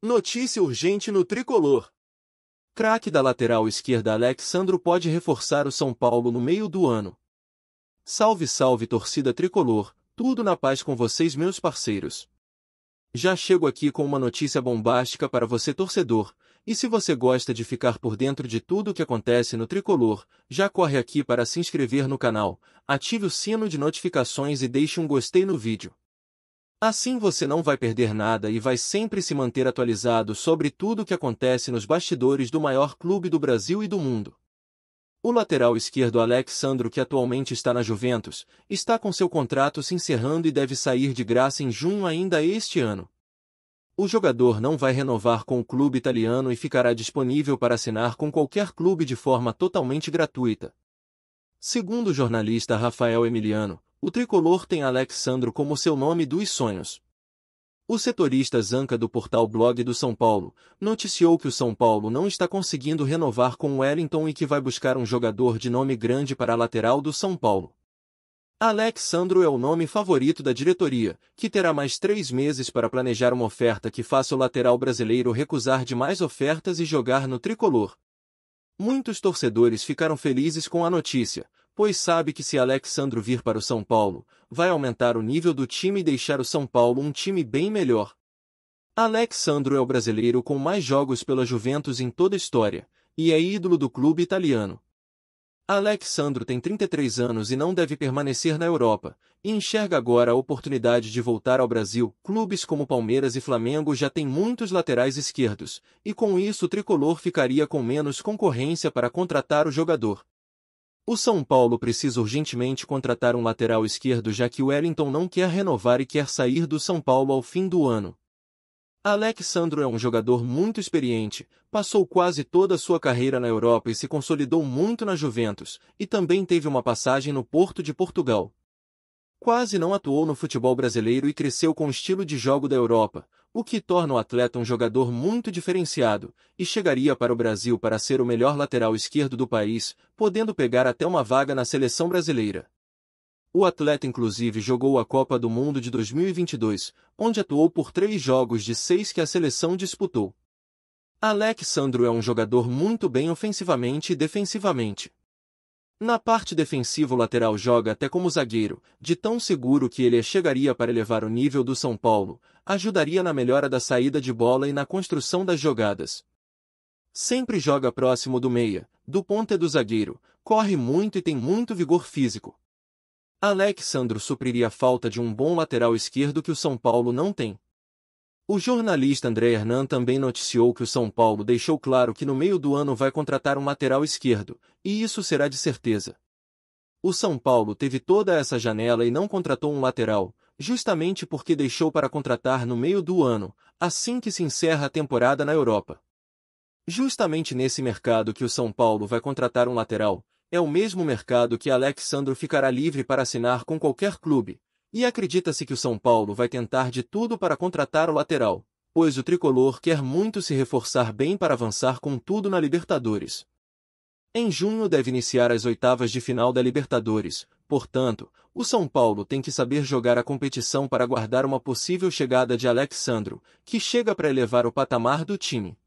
Notícia urgente no tricolor. Craque da lateral esquerda Alexandro pode reforçar o São Paulo no meio do ano. Salve, salve torcida tricolor, tudo na paz com vocês, meus parceiros. Já chego aqui com uma notícia bombástica para você, torcedor, e se você gosta de ficar por dentro de tudo o que acontece no tricolor, já corre aqui para se inscrever no canal, ative o sino de notificações e deixe um gostei no vídeo. Assim você não vai perder nada e vai sempre se manter atualizado sobre tudo o que acontece nos bastidores do maior clube do Brasil e do mundo. O lateral esquerdo Alexandro, que atualmente está na Juventus, está com seu contrato se encerrando e deve sair de graça em junho ainda este ano. O jogador não vai renovar com o clube italiano e ficará disponível para assinar com qualquer clube de forma totalmente gratuita. Segundo o jornalista Rafael Emiliano, o tricolor tem Alexandro como seu nome dos sonhos. O setorista Zanca do portal Blog do São Paulo noticiou que o São Paulo não está conseguindo renovar com o Wellington e que vai buscar um jogador de nome grande para a lateral do São Paulo. Alexandro é o nome favorito da diretoria, que terá mais três meses para planejar uma oferta que faça o lateral brasileiro recusar demais ofertas e jogar no tricolor. Muitos torcedores ficaram felizes com a notícia, pois sabe que se Alexandro vir para o São Paulo, vai aumentar o nível do time e deixar o São Paulo um time bem melhor. Alexandro é o brasileiro com mais jogos pela Juventus em toda a história, e é ídolo do clube italiano. Alexandro tem 33 anos e não deve permanecer na Europa, e enxerga agora a oportunidade de voltar ao Brasil. Clubes como Palmeiras e Flamengo já têm muitos laterais esquerdos, e com isso o tricolor ficaria com menos concorrência para contratar o jogador. O São Paulo precisa urgentemente contratar um lateral esquerdo já que Wellington não quer renovar e quer sair do São Paulo ao fim do ano. Alexandro é um jogador muito experiente, passou quase toda a sua carreira na Europa e se consolidou muito na Juventus, e também teve uma passagem no Porto de Portugal. Quase não atuou no futebol brasileiro e cresceu com o estilo de jogo da Europa, o que torna o atleta um jogador muito diferenciado, e chegaria para o Brasil para ser o melhor lateral esquerdo do país, podendo pegar até uma vaga na seleção brasileira. O atleta inclusive jogou a Copa do Mundo de 2022, onde atuou por três jogos de seis que a seleção disputou. Alexandro é um jogador muito bem ofensivamente e defensivamente. Na parte defensiva o lateral joga até como zagueiro, de tão seguro que ele chegaria para elevar o nível do São Paulo, ajudaria na melhora da saída de bola e na construção das jogadas. Sempre joga próximo do meia, do ponta e do zagueiro, corre muito e tem muito vigor físico. Alexandro supriria a falta de um bom lateral esquerdo que o São Paulo não tem. O jornalista André Hernan também noticiou que o São Paulo deixou claro que no meio do ano vai contratar um lateral esquerdo, e isso será de certeza. O São Paulo teve toda essa janela e não contratou um lateral, justamente porque deixou para contratar no meio do ano, assim que se encerra a temporada na Europa. Justamente nesse mercado que o São Paulo vai contratar um lateral, é o mesmo mercado que Alexandro ficará livre para assinar com qualquer clube, e acredita-se que o São Paulo vai tentar de tudo para contratar o lateral, pois o tricolor quer muito se reforçar bem para avançar com tudo na Libertadores. Em junho deve iniciar as oitavas de final da Libertadores, portanto, o São Paulo tem que saber jogar a competição para guardar uma possível chegada de Alexandro, que chega para elevar o patamar do time.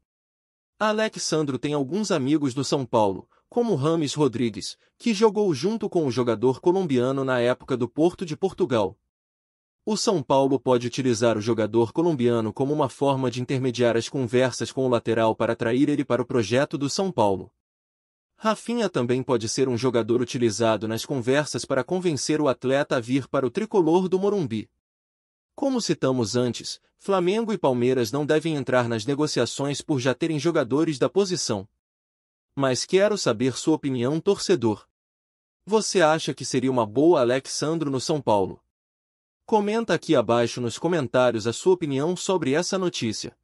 Alexandro tem alguns amigos do São Paulo, como Rames Rodrigues, que jogou junto com o jogador colombiano na época do Porto de Portugal. O São Paulo pode utilizar o jogador colombiano como uma forma de intermediar as conversas com o lateral para atrair ele para o projeto do São Paulo. Rafinha também pode ser um jogador utilizado nas conversas para convencer o atleta a vir para o tricolor do Morumbi. Como citamos antes, Flamengo e Palmeiras não devem entrar nas negociações por já terem jogadores da posição mas quero saber sua opinião torcedor. Você acha que seria uma boa Alexandro no São Paulo? Comenta aqui abaixo nos comentários a sua opinião sobre essa notícia.